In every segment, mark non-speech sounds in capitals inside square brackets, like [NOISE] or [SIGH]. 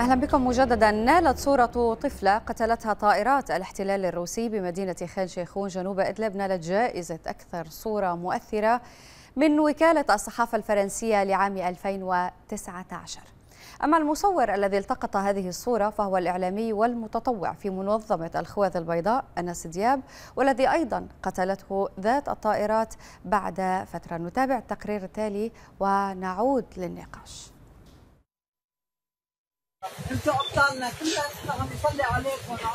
أهلا بكم مجددا نالت صورة طفلة قتلتها طائرات الاحتلال الروسي بمدينة خان شيخون جنوب إدلب نالت جائزة أكثر صورة مؤثرة من وكالة الصحافة الفرنسية لعام 2019 أما المصور الذي التقط هذه الصورة فهو الإعلامي والمتطوع في منظمة الخوذ البيضاء أنس دياب والذي أيضا قتلته ذات الطائرات بعد فترة نتابع التقرير التالي ونعود للنقاش انتوا ابطالنا كلنا عم نصلي عليكم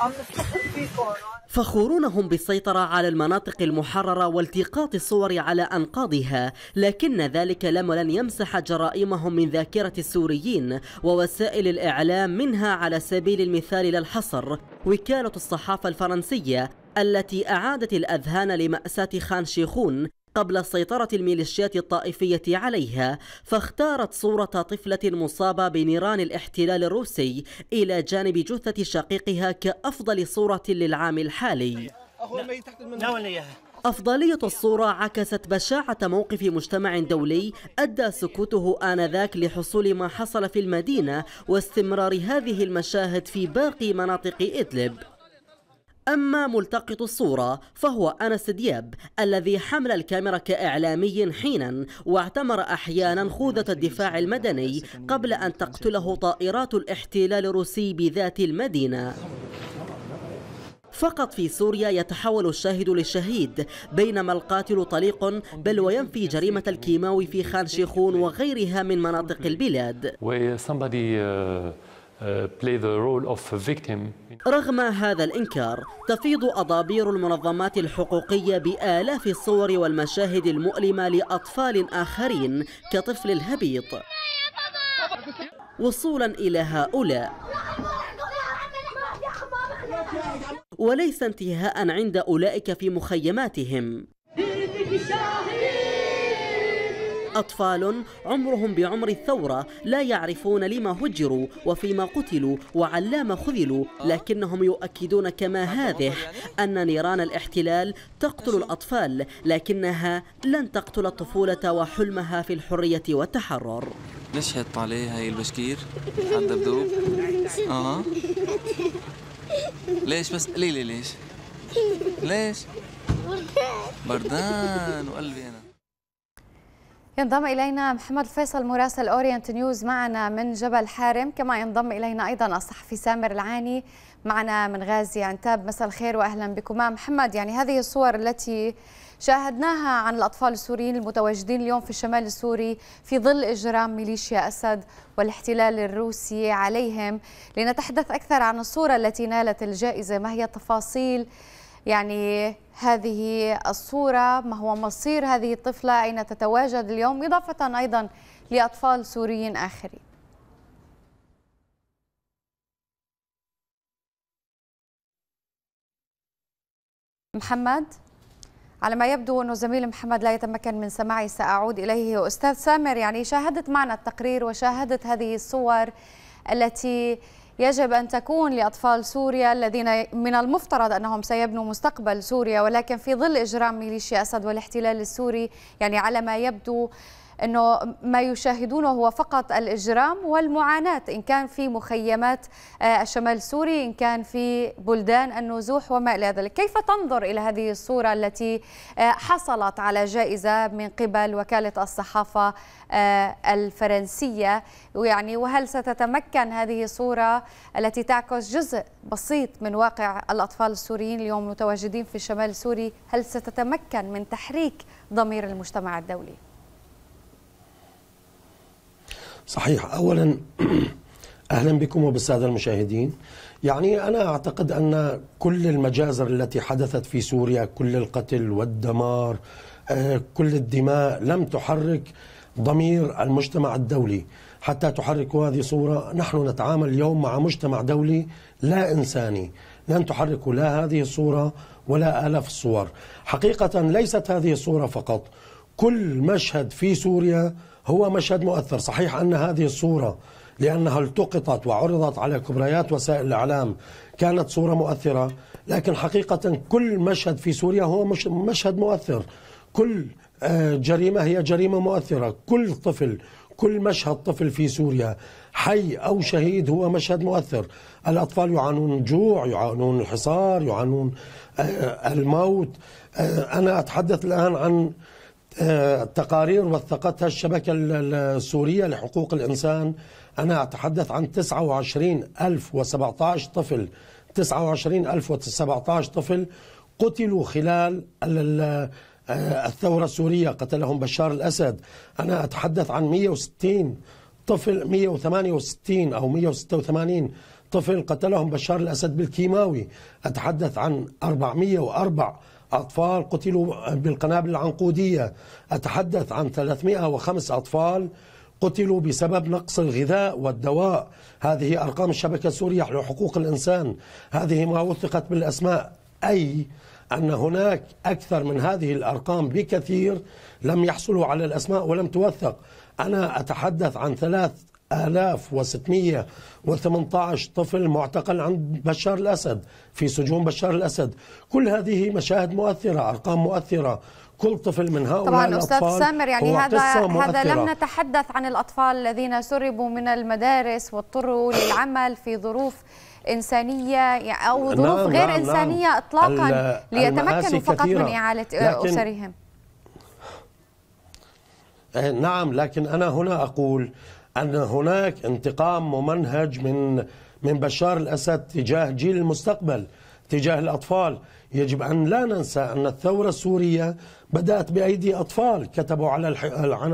عم نفتخر فيكم فخورونهم بالسيطرة على المناطق المحررة والتقاط الصور على أنقاضها لكن ذلك لم لن يمسح جرائمهم من ذاكرة السوريين ووسائل الإعلام منها على سبيل المثال للحصر وكالة الصحافة الفرنسية التي أعادت الأذهان لمأساة خان شيخون قبل سيطرة الميليشيات الطائفية عليها فاختارت صورة طفلة مصابة بنيران الاحتلال الروسي إلى جانب جثة شقيقها كأفضل صورة للعام الحالي أفضلية الصورة عكست بشاعة موقف مجتمع دولي أدى سكوته آنذاك لحصول ما حصل في المدينة واستمرار هذه المشاهد في باقي مناطق إدلب أما ملتقط الصورة فهو أنس دياب الذي حمل الكاميرا كإعلامي حينا واعتمر أحيانا خوذة الدفاع المدني قبل أن تقتله طائرات الاحتلال الروسي بذات المدينة فقط في سوريا يتحول الشاهد للشهيد بينما القاتل طليق بل وينفي جريمة الكيماوي في خان شيخون وغيرها من مناطق البلاد Uh, رغم هذا الإنكار تفيض أضابير المنظمات الحقوقية بآلاف الصور والمشاهد المؤلمة لأطفال آخرين كطفل الهبيط وصولا إلى هؤلاء وليس انتهاء عند أولئك في مخيماتهم أطفال عمرهم بعمر الثورة لا يعرفون لما هجروا وفيما قتلوا وعلام خذلوا لكنهم يؤكدون كما هذه أن نيران الاحتلال تقتل الأطفال لكنها لن تقتل الطفولة وحلمها في الحرية والتحرر ليش عليه هاي البشكير على الدبدوب آه. ليش بس قليلي ليش ليش بردان وقلبي أنا ينضم إلينا محمد الفيصل مراسل أورينت نيوز معنا من جبل حارم كما ينضم إلينا أيضا الصحفي سامر العاني معنا من غازي عنتاب مساء الخير وأهلا بكما محمد يعني هذه الصور التي شاهدناها عن الأطفال السوريين المتواجدين اليوم في الشمال السوري في ظل إجرام ميليشيا أسد والاحتلال الروسي عليهم لنتحدث أكثر عن الصورة التي نالت الجائزة ما هي التفاصيل يعني هذه الصورة ما هو مصير هذه الطفلة أين تتواجد اليوم إضافة أيضا لأطفال سوريين آخرين محمد على ما يبدو أنه زميل محمد لا يتمكن من سماعي سأعود إليه أستاذ سامر يعني شاهدت معنا التقرير وشاهدت هذه الصور التي يجب أن تكون لأطفال سوريا الذين من المفترض أنهم سيبنوا مستقبل سوريا ولكن في ظل إجرام ميليشيا أسد والاحتلال السوري يعني على ما يبدو أنه ما يشاهدونه هو فقط الإجرام والمعاناة إن كان في مخيمات آه، الشمال السوري إن كان في بلدان النزوح وما إلى ذلك كيف تنظر إلى هذه الصورة التي آه، حصلت على جائزة من قبل وكالة الصحافة آه، الفرنسية ويعني وهل ستتمكن هذه الصورة التي تعكس جزء بسيط من واقع الأطفال السوريين اليوم متواجدين في الشمال السوري هل ستتمكن من تحريك ضمير المجتمع الدولي؟ صحيح أولا [CLEARS THROAT] أهلا بكم وبالسادة المشاهدين يعني أنا أعتقد أن كل المجازر التي حدثت في سوريا كل القتل والدمار آه، كل الدماء لم تحرك ضمير المجتمع الدولي حتى تحرك هذه صورة نحن نتعامل اليوم مع مجتمع دولي لا إنساني لن تحرك لا هذه الصورة ولا آلاف الصور حقيقة ليست هذه الصورة فقط كل مشهد في سوريا هو مشهد مؤثر صحيح أن هذه الصورة لأنها التقطت وعرضت على كبريات وسائل الإعلام كانت صورة مؤثرة لكن حقيقة كل مشهد في سوريا هو مشهد مؤثر كل آه، جريمة هي جريمة مؤثرة كل طفل كل مشهد طفل في سوريا حي أو شهيد هو مشهد مؤثر الأطفال يعانون جوع يعانون الحصار يعانون آه، الموت آه، أنا أتحدث الآن عن تقارير وثقتها الشبكة السورية لحقوق الإنسان أنا أتحدث عن 29017 طفل 29017 طفل قتلوا خلال آه، الثورة السورية قتلهم بشار الأسد أنا أتحدث عن 160 طفل 168 أو 186 طفل قتلهم بشار الأسد بالكيماوي أتحدث عن 404 أطفال قتلوا بالقنابل العنقودية أتحدث عن 305 أطفال قتلوا بسبب نقص الغذاء والدواء هذه أرقام الشبكة السورية لحقوق الإنسان هذه ما وثقت بالأسماء أي أن هناك أكثر من هذه الأرقام بكثير لم يحصلوا على الأسماء ولم توثق أنا أتحدث عن ثلاث 1618 طفل معتقل عند بشار الأسد في سجون بشار الأسد كل هذه مشاهد مؤثرة أرقام مؤثرة كل طفل من هؤلاء طبعا أستاذ سامر يعني هذا هذا لم نتحدث عن الأطفال الذين سربوا من المدارس واضطروا للعمل في ظروف إنسانية أو نعم، ظروف نعم غير نعم إنسانية نعم إطلاقا ليتمكنوا فقط كثيرة من إعالة أسرهم إيه، نعم لكن أنا هنا أقول أن هناك انتقام ممنهج من من بشار الأسد تجاه جيل المستقبل تجاه الأطفال يجب أن لا ننسى أن الثورة السورية بدأت بأيدي أطفال كتبوا على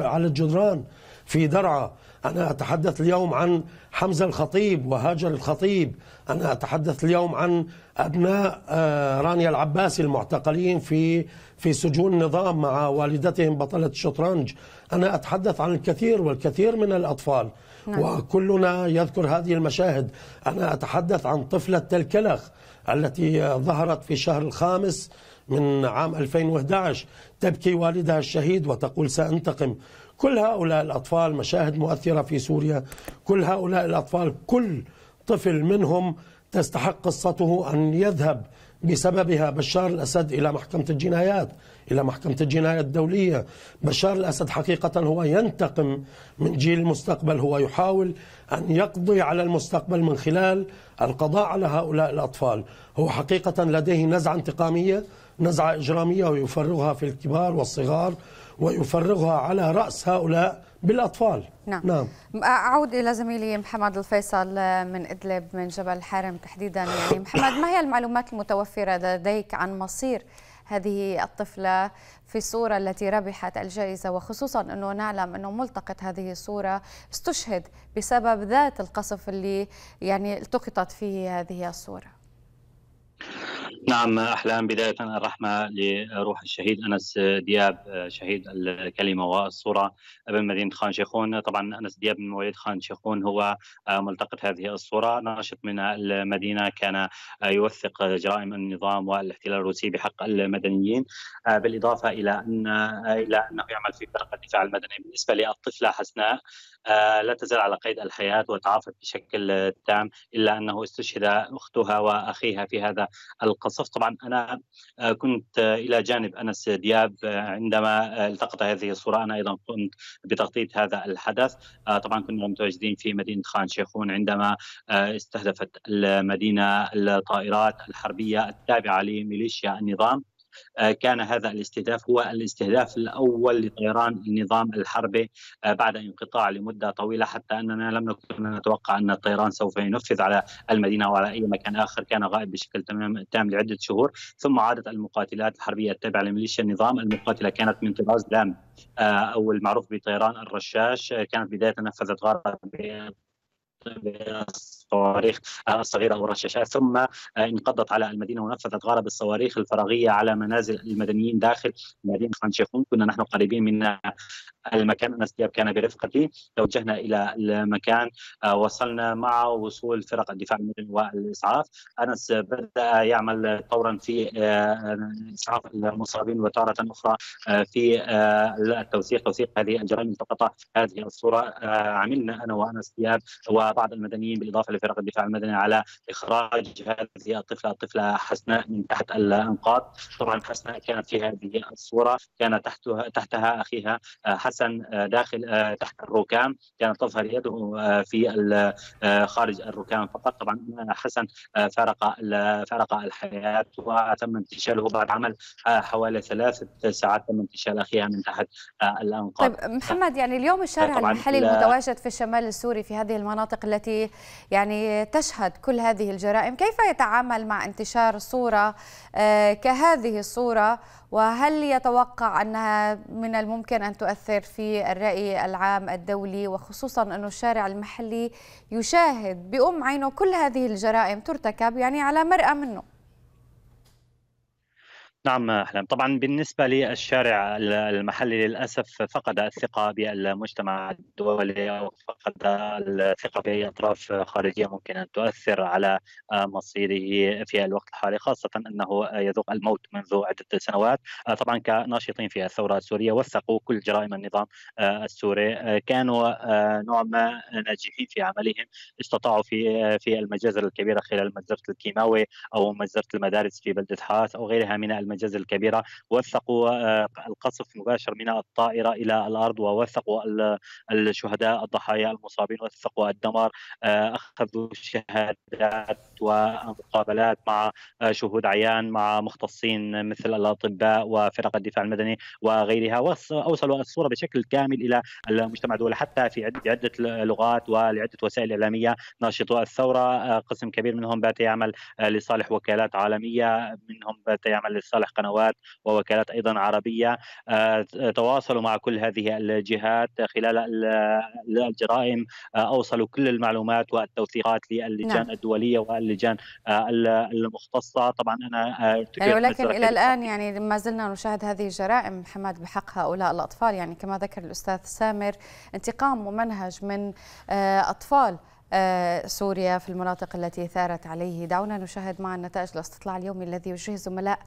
على الجدران في درعا أنا أتحدث اليوم عن حمزة الخطيب وهاجر الخطيب أنا أتحدث اليوم عن أبناء آه، رانيا العباسي المعتقلين في في سجون النظام مع والدتهم بطلة الشطرنج أنا أتحدث عن الكثير والكثير من الأطفال نعم. وكلنا يذكر هذه المشاهد أنا أتحدث عن طفلة الكلخ التي ظهرت في شهر الخامس من عام 2011 تبكي والدها الشهيد وتقول سأنتقم كل هؤلاء الأطفال مشاهد مؤثرة في سوريا كل هؤلاء الأطفال كل طفل منهم تستحق قصته أن يذهب بسببها بشار الأسد إلى محكمة الجنايات إلى محكمة الجناية الدولية بشار الأسد حقيقة هو ينتقم من جيل المستقبل هو يحاول أن يقضي على المستقبل من خلال القضاء على هؤلاء الأطفال هو حقيقة لديه نزعة انتقامية نزعة إجرامية ويفرغها في الكبار والصغار ويفرغها على رأس هؤلاء بالأطفال نعم. نعم أعود إلى زميلي محمد الفيصل آه، من إدلب من جبل الحرم تحديدا يعني محمد ما هي المعلومات المتوفرة لديك عن مصير هذه الطفلة في الصورة التي ربحت الجائزة وخصوصا أنه نعلم أنه ملتقط هذه الصورة استشهد بسبب ذات القصف اللي يعني التقطت فيه هذه الصورة نعم أحلام بداية الرحمة لروح الشهيد أنس دياب شهيد الكلمة والصورة ابن مدينة خان شيخون طبعا أنس دياب من مواليد خان شيخون هو آه، ملتقط هذه الصورة ناشط من المدينة كان آه، يوثق جرائم النظام والاحتلال الروسي بحق المدنيين آه، بالإضافة إلى أن إلى أنه يعمل في فرق الدفاع المدني بالنسبة للطفلة حسناء آه، لا تزال على قيد الحياة وتعافت بشكل تام إلا أنه استشهد أختها وأخيها في هذا القصف طبعا أنا آه، كنت آه، إلى جانب أنس دياب عندما التقط هذه الصورة أنا أيضا كنت بتغطية هذا الحدث طبعا كنا متواجدين في مدينة خان شيخون عندما استهدفت المدينة الطائرات الحربية التابعة لميليشيا النظام آه، كان هذا الاستهداف هو الاستهداف الاول لطيران النظام الحربي آه، بعد انقطاع لمده طويله حتى اننا لم نكن نتوقع ان الطيران سوف ينفذ على المدينه وعلى اي مكان اخر كان غائب بشكل تمام تام لعده شهور ثم عادت المقاتلات الحربيه التابعه لميليشيا النظام المقاتله كانت من طراز دام آه، او المعروف بطيران الرشاش كانت بدايه نفذت غاره الصواريخ الصغيره والرشاشات ثم آه، انقضت على المدينه ونفذت غرب الصواريخ الفراغيه على منازل المدنيين داخل مدينه خان شيخون كنا نحن قريبين من المكان انس دياب كان برفقتي توجهنا الى المكان آه، وصلنا مع وصول فرق الدفاع المدني والاسعاف انس بدا يعمل فورا في آه، اسعاف المصابين وتاره اخرى في التوثيق توثيق هذه الجرائم التقطها هذه الصوره عملنا انا وانس دياب وبعض المدنيين بالاضافه فرق الدفاع المدني على اخراج هذه الطفله الطفله حسناء من تحت الانقاض طبعا حسناء كانت في هذه الصوره كان تحتها تحتها اخيها آه، حسن آه، داخل آه، تحت الركام كانت تظهر يده في خارج الركام فقط طبعا حسن فارق فارق الحياه وتم انتشاله بعد عمل حوالي ثلاثة ساعات تم انتشال أخيها من تحت الأنقاض طيب محمد يعني اليوم الشارع المحلي المتواجد في الشمال السوري في هذه المناطق التي يعني يعني تشهد كل هذه الجرائم كيف يتعامل مع انتشار صورة آه، كهذه الصورة وهل يتوقع أنها من الممكن أن تؤثر في الرأي العام الدولي وخصوصا أن الشارع المحلي يشاهد بأم عينه كل هذه الجرائم ترتكب يعني على مرأى منه نعم أحلام طبعا بالنسبة للشارع المحلي للأسف فقد الثقة بالمجتمع الدولي أو فقد الثقة بأي أطراف خارجية ممكن أن تؤثر على مصيره في الوقت الحالي خاصة أنه يذوق الموت منذ عدة سنوات طبعا كناشطين في الثورة السورية وثقوا كل جرائم النظام السوري كانوا نوع ما ناجحين في عملهم استطاعوا في في المجازر الكبيرة خلال مجزرة الكيماوي أو مجزرة المدارس في بلدة حاس أو غيرها من المجازر الكبيرة وثقوا آه، القصف مباشر من الطائرة إلى الأرض ووثقوا الشهداء الضحايا المصابين وثقوا الدمار آه، أخذوا شهادات ومقابلات مع آه، شهود عيان مع مختصين مثل الأطباء وفرق الدفاع المدني وغيرها وأوصلوا الصورة بشكل كامل إلى المجتمع الدولي حتى في عدة لغات ولعدة وسائل إعلامية ناشطو الثورة قسم كبير منهم بات يعمل لصالح وكالات عالمية منهم بات يعمل لصالح مصالح قنوات ووكالات ايضا عربيه آه، تواصلوا مع كل هذه الجهات خلال الجرائم آه، اوصلوا كل المعلومات والتوثيقات للجان نعم. الدوليه واللجان آه، المختصه طبعا انا يعني أيوة، ولكن الى الان يعني ما زلنا نشاهد هذه الجرائم حماد بحق هؤلاء الاطفال يعني كما ذكر الاستاذ سامر انتقام ممنهج من اطفال سوريا في المناطق التي ثارت عليه دعونا نشاهد معا نتائج الاستطلاع اليومي الذي يجهز زملاء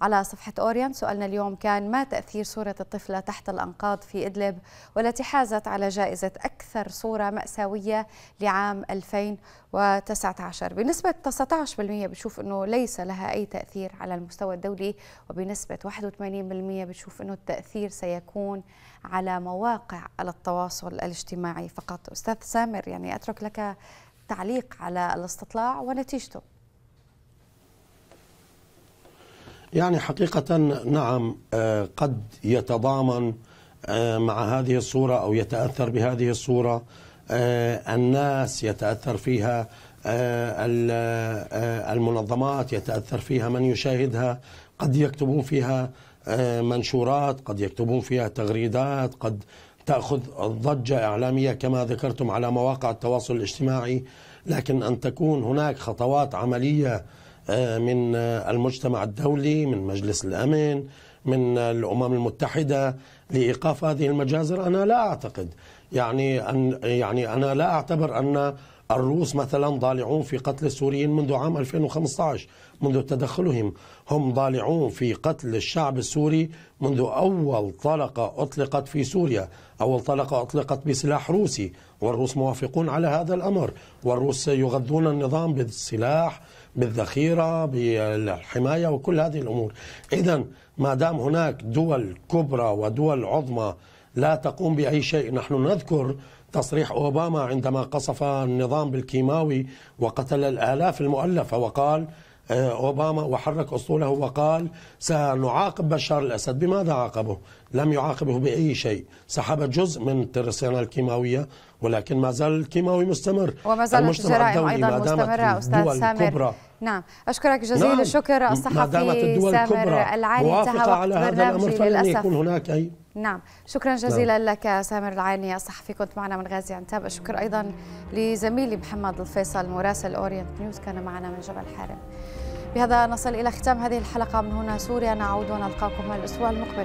على صفحة أوريان سؤالنا اليوم كان ما تأثير صورة الطفلة تحت الأنقاض في إدلب والتي حازت على جائزة أكثر صورة مأساوية لعام 2019 بنسبة 19% بتشوف أنه ليس لها أي تأثير على المستوى الدولي وبنسبة 81% بتشوف أنه التأثير سيكون على مواقع التواصل الاجتماعي فقط أستاذ سامر يعني أترك لك تعليق على الاستطلاع ونتيجته يعني حقيقة نعم آه، قد يتضامن آه، مع هذه الصورة أو يتأثر بهذه الصورة آه، الناس يتأثر فيها المنظمات يتأثر فيها من يشاهدها قد يكتبون فيها منشورات قد يكتبون فيها تغريدات قد تأخذ ضجة إعلامية كما ذكرتم على مواقع التواصل الاجتماعي لكن أن تكون هناك خطوات عملية آه، من المجتمع الدولي من مجلس الأمن من الأمم المتحدة لإيقاف هذه المجازر أنا لا أعتقد يعني أن يعني أنا لا أعتبر أن الروس مثلا ضالعون في قتل السوريين منذ عام 2015 منذ تدخلهم هم ضالعون في قتل الشعب السوري منذ أول طلقة أطلقت في سوريا أول طلقة أطلقت بسلاح روسي والروس موافقون على هذا الأمر والروس يغذون النظام بالسلاح بالذخيرة بالحماية وكل هذه الأمور إذا ما دام هناك دول كبرى ودول عظمى لا تقوم بأي شيء نحن نذكر تصريح أوباما عندما قصف النظام بالكيماوي وقتل الآلاف المؤلفة وقال آه، أوباما وحرك أسطوله وقال سنعاقب بشار الأسد بماذا عاقبه لم يعاقبه بأي شيء سحب جزء من الترسانة الكيماوية ولكن ما زال الكيماوي مستمر وما زالت الجرائم أيضا مستمرة أستاذ سامر نعم أشكرك جزيل نعم. الشكر الصحفي سامر العالي انتهى هذا الامر فلن يكون هناك أي نعم شكرا نعم. جزيلا نعم. لك سامر العاني الصحفي كنت معنا من غازي عنتاب الشكر أيضا لزميلي محمد الفيصل مراسل أورينت نيوز كان معنا من جبل حارم بهذا نصل إلى ختام هذه الحلقة من هنا سوريا نعود ونلقاكم الأسبوع المقبل